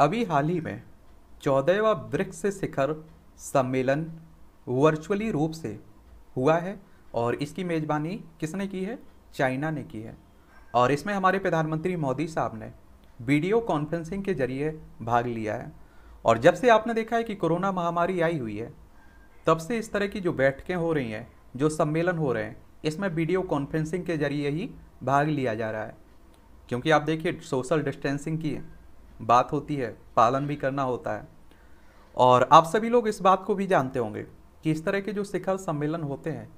अभी हाल ही में चौदहवा ब्रिक्स शिखर सम्मेलन वर्चुअली रूप से हुआ है और इसकी मेज़बानी किसने की है चाइना ने की है और इसमें हमारे प्रधानमंत्री मोदी साहब ने वीडियो कॉन्फ्रेंसिंग के जरिए भाग लिया है और जब से आपने देखा है कि कोरोना महामारी आई हुई है तब से इस तरह की जो बैठकें हो रही हैं जो सम्मेलन हो रहे हैं इसमें वीडियो कॉन्फ्रेंसिंग के जरिए ही भाग लिया जा रहा है क्योंकि आप देखिए सोशल डिस्टेंसिंग की बात होती है पालन भी करना होता है और आप सभी लोग इस बात को भी जानते होंगे कि इस तरह के जो शिखर सम्मेलन होते हैं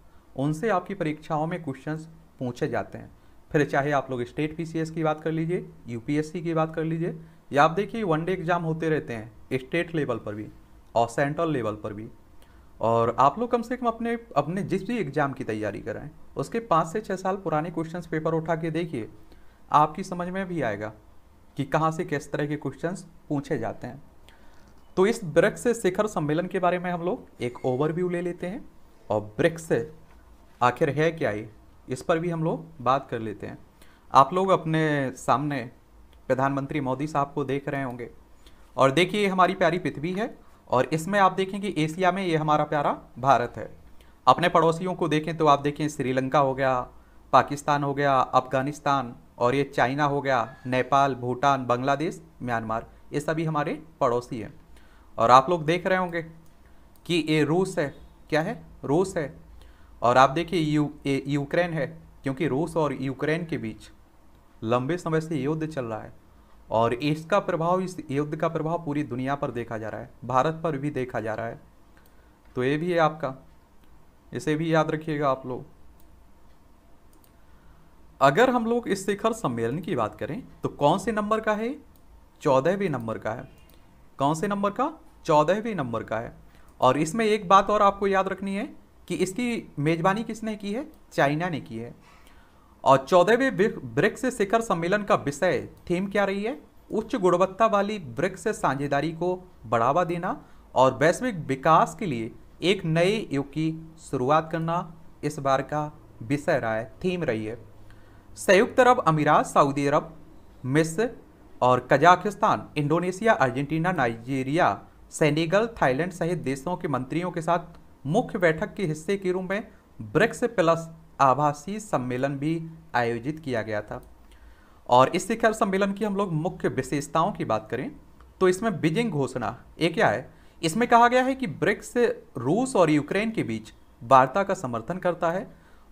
उनसे आपकी परीक्षाओं में क्वेश्चंस पूछे जाते हैं फिर चाहे आप लोग स्टेट पीसीएस की बात कर लीजिए यूपीएससी की बात कर लीजिए या आप देखिए वनडे एग्जाम होते रहते हैं स्टेट लेवल पर भी और सेंट्रल लेवल पर भी और आप लोग कम से कम अपने अपने जिस भी एग्ज़ाम की तैयारी कराएं उसके पाँच से छः साल पुराने क्वेश्चन पेपर उठा के देखिए आपकी समझ में भी आएगा कि कहाँ से किस तरह के क्वेश्चन पूछे जाते हैं तो इस ब्रिक्स शिखर सम्मेलन के बारे में हम लोग एक ओवरव्यू ले लेते हैं और ब्रिक्स आखिर है क्या ये इस पर भी हम लोग बात कर लेते हैं आप लोग अपने सामने प्रधानमंत्री मोदी साहब को देख रहे होंगे और देखिए ये हमारी प्यारी पृथ्वी है और इसमें आप देखें कि एशिया में ये हमारा प्यारा भारत है अपने पड़ोसियों को देखें तो आप देखें श्रीलंका हो गया पाकिस्तान हो गया अफगानिस्तान और ये चाइना हो गया नेपाल भूटान बांग्लादेश म्यांमार ये सभी हमारे पड़ोसी हैं और आप लोग देख रहे होंगे कि ये रूस है क्या है रूस है और आप देखिए यू ये यूक्रेन है क्योंकि रूस और यूक्रेन के बीच लंबे समय से युद्ध चल रहा है और इसका प्रभाव इस युद्ध का प्रभाव पूरी दुनिया पर देखा जा रहा है भारत पर भी देखा जा रहा है तो ये भी है आपका इसे भी याद रखिएगा आप लोग अगर हम लोग इस शिखर सम्मेलन की बात करें तो कौन से नंबर का है चौदहवें नंबर का है कौन से नंबर का चौदहवें नंबर का है और इसमें एक बात और आपको याद रखनी है कि इसकी मेजबानी किसने की है चाइना ने की है और चौदहवें ब्रिक्स शिखर सम्मेलन का विषय थीम क्या रही है उच्च गुणवत्ता वाली ब्रिक्स साझेदारी को बढ़ावा देना और वैश्विक विकास के लिए एक नए युग की शुरुआत करना इस बार का विषय रहा है थीम रही है संयुक्त अरब अमीरात सऊदी अरब मिस्र और Kazakhstan Indonesia Argentina Nigeria Senegal Thailand सहित देशों के मंत्रियों के साथ मुख्य बैठक के हिस्से के रूप में ब्रिक्स प्लस आभासी सम्मेलन भी आयोजित किया गया था और इस शिखर सम्मेलन की हम लोग मुख्य विशेषताओं की बात करें तो इसमें बीजिंग घोषणा ये क्या है इसमें कहा गया है कि ब्रिक्स रूस और यूक्रेन के बीच वार्ता का समर्थन करता है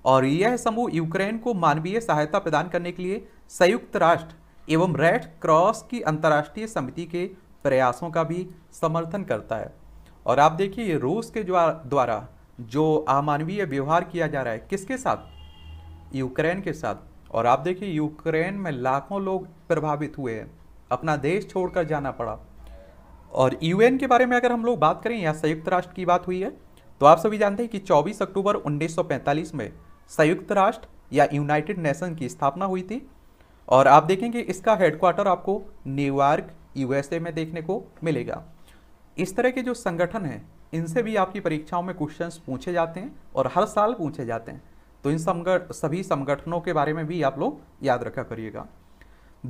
और यह समूह यूक्रेन को मानवीय सहायता प्रदान करने के लिए संयुक्त राष्ट्र एवं रेड क्रॉस की अंतर्राष्ट्रीय समिति के प्रयासों का भी समर्थन करता है और आप देखिए रूस के द्वारा जो अमानवीय व्यवहार किया जा रहा है किसके साथ यूक्रेन के साथ और आप देखिए यूक्रेन में लाखों लोग प्रभावित हुए हैं अपना देश छोड़कर जाना पड़ा और यूएन के बारे में अगर हम लोग बात करें या संयुक्त राष्ट्र की बात हुई है तो आप सभी जानते हैं कि 24 अक्टूबर 1945 में संयुक्त राष्ट्र या यूनाइटेड नेशन की स्थापना हुई थी और आप देखेंगे इसका हेडक्वार्टर आपको न्यूयॉर्क यूएसए में देखने को मिलेगा इस तरह के जो संगठन हैं इनसे भी आपकी परीक्षाओं में क्वेश्चंस पूछे जाते हैं और हर साल पूछे जाते हैं तो इन संगठ सभी संगठनों के बारे में भी आप लोग याद रखा करिएगा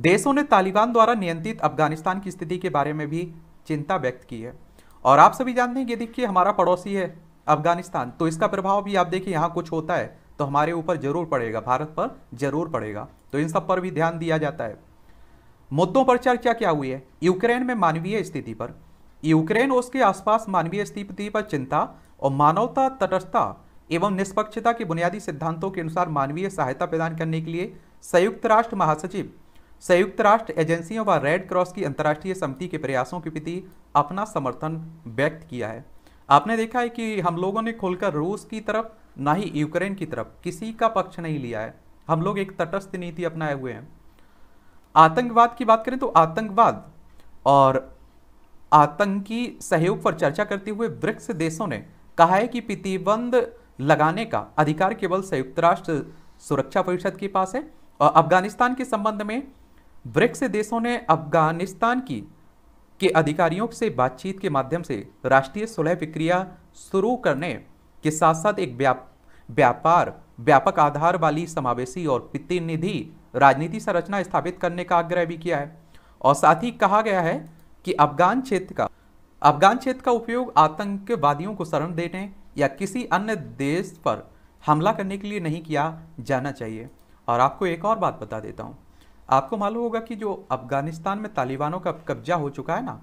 देशों ने तालिबान द्वारा नियंत्रित अफगानिस्तान की स्थिति के बारे में भी चिंता व्यक्त की है और आप सभी जानते हैं कि देखिए हमारा पड़ोसी है अफगानिस्तान तो इसका प्रभाव भी आप देखिए यहाँ कुछ होता है तो हमारे ऊपर जरूर पड़ेगा भारत पर जरूर पड़ेगा तो इन सब पर भी ध्यान दिया जाता है मुद्दों पर चर्चा क्या हुई है यूक्रेन में मानवीय स्थिति पर यूक्रेन उसके आसपास मानवीय स्थिति पर चिंता और मानवता तटस्थता एवं निष्पक्षता के बुनियादी सिद्धांतों के अनुसार मानवीय सहायता प्रदान करने के लिए संयुक्त राष्ट्र महासचिव संयुक्त राष्ट्र एजेंसियों व रेड क्रॉस की अंतर्राष्ट्रीय समिति के प्रयासों के प्रति अपना समर्थन व्यक्त किया है आपने देखा है कि हम लोगों ने खुलकर रूस की तरफ ना ही यूक्रेन की तरफ किसी का पक्ष नहीं लिया है हम लोग एक तटस्थ नीति अपनाए हुए हैं आतंकवाद की बात करें तो आतंकवाद और आतंकी सहयोग पर चर्चा करते हुए ब्रिक्स देशों ने कहा है कि प्रतिबंध लगाने का अधिकार केवल संयुक्त राष्ट्र सुरक्षा परिषद के पास है और अफगानिस्तान के संबंध में ब्रिक्स देशों ने अफगानिस्तान की के अधिकारियों से बातचीत के माध्यम से राष्ट्रीय सुलह प्रक्रिया शुरू करने के साथ साथ एक व्याप व्यापार व्यापक आधार वाली समावेशी और प्रतिनिधि राजनीति संरचना स्थापित करने का आग्रह भी किया है और साथ ही कहा गया है कि अफगान क्षेत्र का अफगान क्षेत्र का उपयोग आतंकवादियों को शरण देने या किसी अन्य देश पर हमला करने के लिए नहीं किया जाना चाहिए और आपको एक और बात बता देता हूँ आपको मालूम होगा कि जो अफगानिस्तान में तालिबानों का कब्जा हो चुका है ना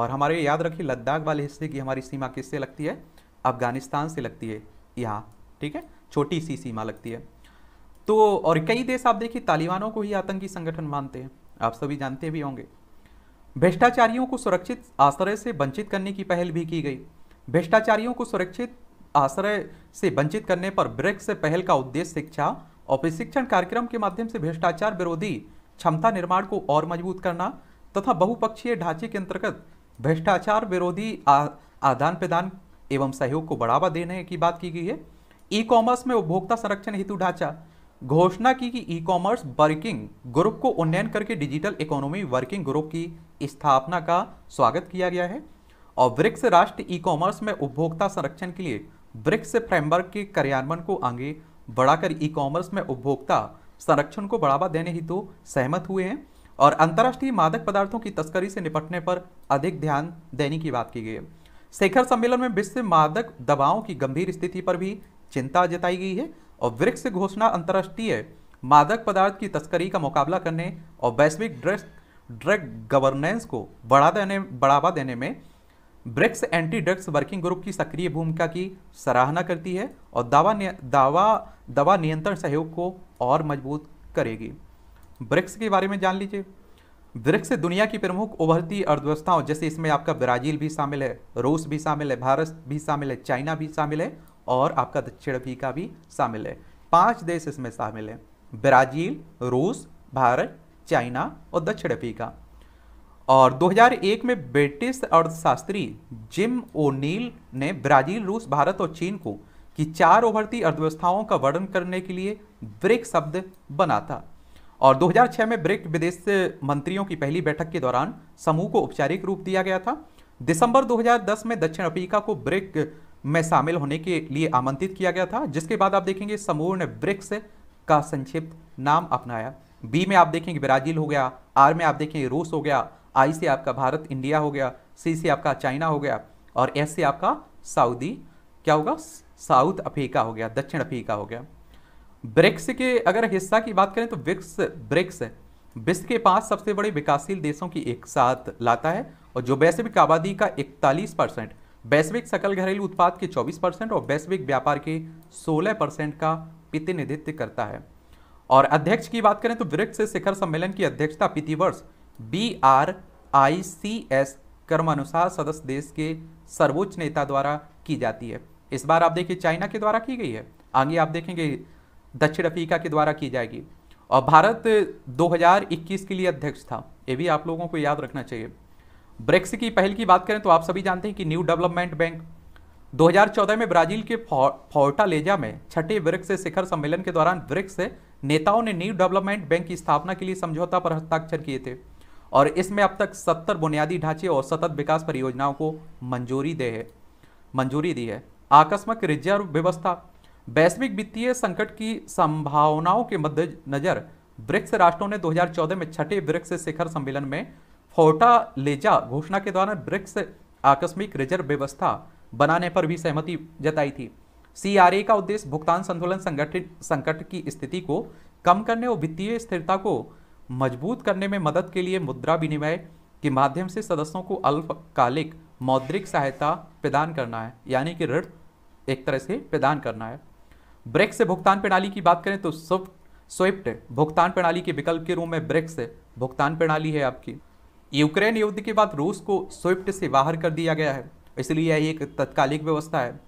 और हमारे याद रखिए लद्दाख वाले हिस्से की हमारी सीमा किससे लगती है अफगानिस्तान से लगती है यहाँ ठीक है छोटी सी सीमा लगती है तो और कई देश आप देखिए तालिबानों को ही आतंकी संगठन मानते हैं आप सभी जानते भी होंगे भ्रष्टाचारियों को सुरक्षित आश्रय से वंचित करने की पहल भी की गई भ्रष्टाचारियों को सुरक्षित आश्रय से वंचित करने पर ब्रिक्स पहल का उद्देश्य शिक्षा और प्रशिक्षण कार्यक्रम के माध्यम से भ्रष्टाचार विरोधी क्षमता निर्माण को और मजबूत करना तथा बहुपक्षीय ढांचे के अंतर्गत भ्रष्टाचार विरोधी आदान प्रदान एवं सहयोग को बढ़ावा देने की बात की गई है ई कॉमर्स में उपभोक्ता संरक्षण हेतु ढांचा घोषणा की कि ई कॉमर्स वर्किंग ग्रुप को उन्नयन करके डिजिटल इकोनॉमी वर्किंग ग्रुप की स्थापना का स्वागत किया गया है और ब्रिक्स राष्ट्र ई कॉमर्स में उपभोक्ता संरक्षण के लिए ब्रिक्स फ्रेमवर्क के कार्यान्वयन को आगे बढ़ाकर ई कॉमर्स में उपभोक्ता संरक्षण को बढ़ावा देने हेतु तो सहमत हुए हैं और अंतर्राष्ट्रीय मादक पदार्थों की तस्करी से निपटने पर अधिक ध्यान देने की बात की गई है शिखर सम्मेलन में विश्व मादक दवाओं की गंभीर स्थिति पर भी चिंता जताई गई है और ब्रिक्स घोषणा अंतर्राष्ट्रीय मादक पदार्थ की तस्करी का मुकाबला करने और वैश्विक ड्रग्स ड्रग गवर्नेंस को बढ़ा देने बढ़ावा देने में BRICS anti drugs working group की सक्रिय भूमिका की सराहना करती है और दावा दावा दवा नियंत्रण सहयोग को और मजबूत करेगी ब्रिक्स के बारे में जान लीजिए ब्रिक्स दुनिया की प्रमुख उभरती अर्थव्यवस्थाओं जैसे इसमें आपका ब्राजील भी शामिल है रूस भी शामिल है भारत भी शामिल है चाइना भी शामिल है और आपका दक्षिण अफ्रीका भी शामिल है पांच देश इसमें शामिल है ब्राजील रूस भारत चाइना और दक्षिण अफ्रीका और 2001 में ब्रिटिश अर्थशास्त्री जिम ओनील ने ब्राजील रूस भारत और चीन को कि चार उभरती अर्थव्यवस्थाओं का वर्णन करने के लिए ब्रिक्स शब्द बना था और 2006 में ब्रिक विदेश मंत्रियों की पहली बैठक के दौरान समूह को औपचारिक रूप दिया गया था दिसंबर 2010 में दक्षिण अफ्रीका को ब्रिक में शामिल होने के लिए आमंत्रित किया गया था जिसके बाद आप देखेंगे समूह ने ब्रिक्स का संक्षिप्त नाम अपनाया बी में आप देखेंगे ब्राजील हो गया आर में आप देखेंगे रूस हो गया आई से आपका भारत इंडिया हो गया सी से आपका चाइना हो गया और एस से आपका सऊदी क्या होगा साउथ अफ्रीका हो गया दक्षिण अफ्रीका हो गया ब्रिक्स के अगर हिस्सा की बात करें तो विक्स ब्रिक्स विश्व के पांच सबसे बड़े विकासशील देशों की एक साथ लाता है और जो वैश्विक आबादी का इकतालीस परसेंट वैश्विक सकल घरेलू उत्पाद के 24 परसेंट और वैश्विक व्यापार के 16 परसेंट का प्रतिनिधित्व करता है और अध्यक्ष की बात करें तो ब्रिक्स शिखर सम्मेलन की अध्यक्षता प्रतिवर्ष B R I C S कर्मानुसार सदस्य देश के सर्वोच्च नेता द्वारा की जाती है इस बार आप देखिए चाइना के द्वारा की गई है आगे आप देखेंगे दक्षिण अफ्रीका के द्वारा की जाएगी और भारत 2021 के लिए अध्यक्ष था ये भी आप लोगों को याद रखना चाहिए ब्रिक्स की पहल की बात करें तो आप सभी जानते हैं कि न्यू डेवलपमेंट बैंक 2014 में ब्राजील के फोर्टालेजा में छठे ब्रिक्स शिखर सम्मेलन के दौरान ब्रिक्स नेताओं ने न्यू डेवलपमेंट बैंक की स्थापना के लिए समझौता पर हस्ताक्षर किए थे और इसमें अब तक सत्तर बुनियादी ढांचे और सतत विकास परियोजनाओं को मंजूरी दे है मंजूरी दी है आकस्मक रिजर्व व्यवस्था वैश्विक वित्तीय संकट की संभावनाओं के मद्देनजर ब्रिक्स राष्ट्रों ने 2014 में छठे ब्रिक्स शिखर सम्मेलन में लेजा घोषणा के द्वारा ब्रिक्स आकस्मिक रिजर्व व्यवस्था बनाने पर भी सहमति जताई थी सीआरए का उद्देश्य भुगतान संतुलन संगठित संकट की स्थिति को कम करने और वित्तीय स्थिरता को मजबूत करने में मदद के लिए मुद्रा विनिमय के माध्यम से सदस्यों को अल्पकालिक मौद्रिक सहायता प्रदान करना है यानी कि ऋण एक तरह से प्रदान करना है ब्रेक से भुगतान प्रणाली की बात करें तो स्विफ्ट स्विफ्ट भुगतान प्रणाली के विकल्प के रूप में ब्रिक्स भुगतान प्रणाली है आपकी यूक्रेन युद्ध के बाद रूस को स्विफ्ट से बाहर कर दिया गया है इसलिए यह एक तत्कालिक व्यवस्था है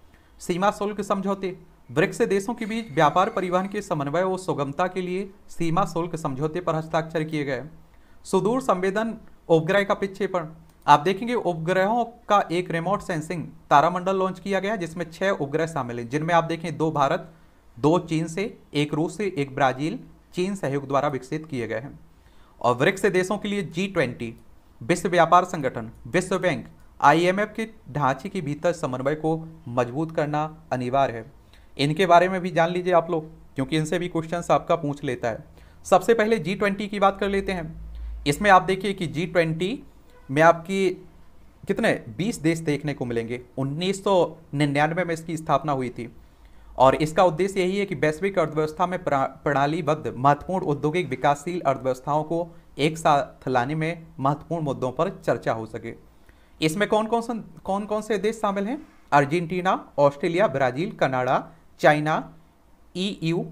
सीमा शुल्क समझौते ब्रिक्स देशों के बीच व्यापार परिवहन के समन्वय और सुगमता के लिए सीमा शुल्क समझौते पर हस्ताक्षर किए गए सुदूर संवेदन उपग्रह का प्रक्षेपण आप देखेंगे उपग्रहों का एक रिमोट सेंसिंग तारामंडल लॉन्च किया गया जिसमें छह उपग्रह शामिल हैं जिनमें आप देखें दो भारत दो चीन से एक रूस से एक ब्राजील चीन सहयोग द्वारा विकसित किए गए हैं और ब्रिक्स देशों के लिए जी ट्वेंटी विश्व व्यापार संगठन विश्व बैंक आईएमएफ के ढांचे के भीतर समन्वय को मजबूत करना अनिवार्य है इनके बारे में भी जान लीजिए आप लोग क्योंकि इनसे भी क्वेश्चन आपका पूछ लेता है सबसे पहले जी ट्वेंटी की बात कर लेते हैं इसमें आप देखिए कि जी ट्वेंटी में आपकी कितने 20 देश देखने को मिलेंगे उन्नीस में इसकी स्थापना हुई थी और इसका उद्देश्य यही है कि वैश्विक अर्थव्यवस्था में प्रणालीबद्ध महत्वपूर्ण औद्योगिक विकासशील अर्थव्यवस्थाओं को एक साथ लाने में महत्वपूर्ण मुद्दों पर चर्चा हो सके इसमें कौन कौन से कौन कौन से देश शामिल हैं Argentina Australia Brazil Canada China EU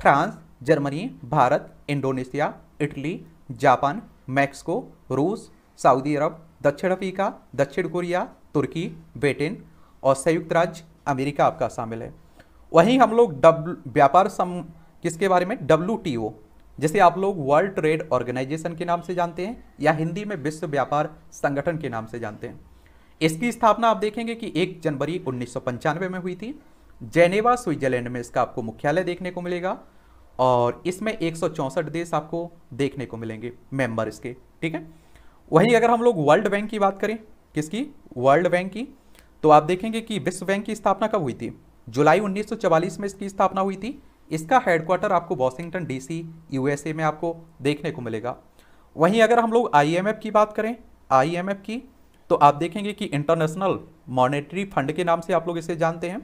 France Germany Bharat Indonesia Italy Japan Mexico रूस सऊदी अरब दक्षिण अफ्रीका दक्षिण कोरिया तुर्की ब्रिटेन और संयुक्त राज्य अमेरिका आपका शामिल है वहीं हम लोग डब्ल व्यापार सम किसके बारे में डब्ल्यू जिसे आप लोग वर्ल्ड ट्रेड ऑर्गेनाइजेशन के नाम से जानते हैं या हिंदी में विश्व व्यापार संगठन के नाम से जानते हैं इसकी स्थापना आप देखेंगे कि 1 जनवरी उन्नीस में हुई थी जेनेवा स्विट्जरलैंड में इसका आपको मुख्यालय देखने को मिलेगा और इसमें एक देश आपको देखने को मिलेंगे मेंबर इसके ठीक है वहीं अगर हम लोग वर्ल्ड बैंक की बात करें किसकी वर्ल्ड बैंक की तो आप देखेंगे कि विश्व बैंक की स्थापना कब हुई थी जुलाई 1944 में इसकी स्थापना हुई थी इसका हेडक्वार्टर आपको वॉशिंगटन डीसी यूएसए में आपको देखने को मिलेगा वहीं अगर हम लोग आईएमएफ की बात करें आईएमएफ की तो आप देखेंगे कि इंटरनेशनल मॉनेटरी फंड के नाम से आप लोग इसे जानते हैं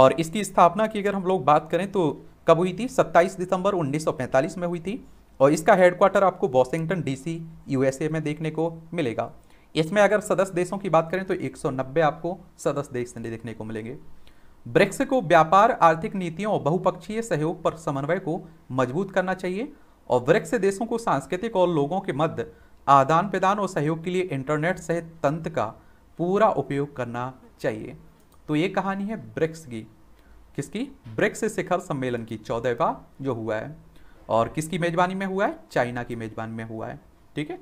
और इसकी स्थापना की अगर हम लोग बात करें तो कब हुई थी 27 दिसंबर 1945 में हुई थी और इसका हेडक्वार्टर आपको वॉशिंगटन डीसी यूएसए में देखने को मिलेगा इसमें अगर सदस्य देशों की बात करें तो 190 आपको सदस्य देश देखने को मिलेंगे ब्रिक्स को व्यापार आर्थिक नीतियों और बहुपक्षीय सहयोग पर समन्वय को मजबूत करना चाहिए और ब्रिक्स देशों को सांस्कृतिक और लोगों के मध्य आदान प्रदान और सहयोग के लिए इंटरनेट सहित तंत्र का पूरा उपयोग करना चाहिए तो ये कहानी है ब्रिक्स की किसकी ब्रिक्स शिखर सम्मेलन की चौदहवा जो हुआ है और किसकी मेजबानी में हुआ है चाइना की मेजबानी में हुआ है ठीक है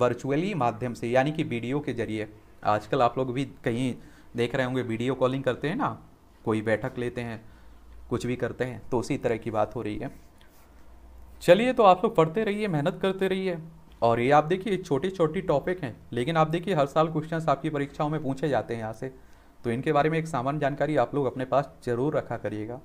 वर्चुअली माध्यम से यानी कि वीडियो के जरिए आजकल आप लोग भी कहीं देख रहे होंगे वीडियो कॉलिंग करते हैं ना कोई बैठक लेते हैं कुछ भी करते हैं तो उसी तरह की बात हो रही है चलिए तो आप लोग पढ़ते रहिए मेहनत करते रहिए और ये आप देखिए छोटी छोटी टॉपिक हैं लेकिन आप देखिए हर साल क्वेश्चन आपकी परीक्षाओं में पूछे जाते हैं यहाँ से तो इनके बारे में एक सामान्य जानकारी आप लोग अपने पास जरूर रखा करिएगा